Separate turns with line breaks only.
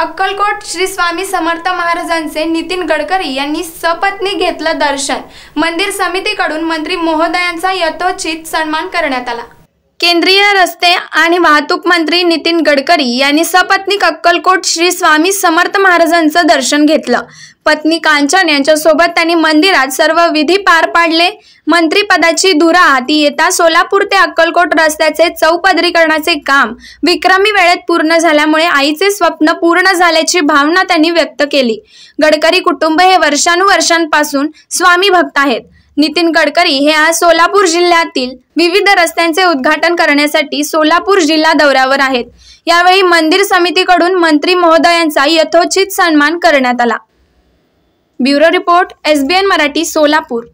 अक्कलकोट श्री स्वामी समर्थ महाराजांचे नितीन गडकरी यांनी सपत्नी घेतलं दर्शन मंदिर समितीकडून मंत्री महोदयांचा यथोचित सन्मान करण्यात आला केंद्रीय रस्ते आणि वाहतूक मंत्री नितीन गडकरी यांनी सपत्नीक अक्कलकोट श्री स्वामी समर्थ महाराजांचं दर्शन घेतलं पत्नी कांचन यांच्यासोबत त्यांनी मंदिरात सर्व विधी पार पाडले मंत्रीपदाची धुरा हाती येता सोलापूर ते अक्कलकोट रस्त्याचे चौपदरीकरणाचे काम विक्रमी वेळेत पूर्ण झाल्यामुळे आईचे स्वप्न पूर्ण झाल्याची भावना त्यांनी व्यक्त केली गडकरी कुटुंब हे वर्षानुवर्षांपासून स्वामी भक्त आहेत नितीन गडकरी हे आज सोलापूर जिल्ह्यातील विविध रस्त्यांचे उद्घाटन करण्यासाठी सोलापूर जिल्हा दौऱ्यावर आहेत यावेळी मंदिर समितीकडून मंत्री महोदयांचा यथोचित सन्मान करण्यात आला bureau report SBN Marathi Solapur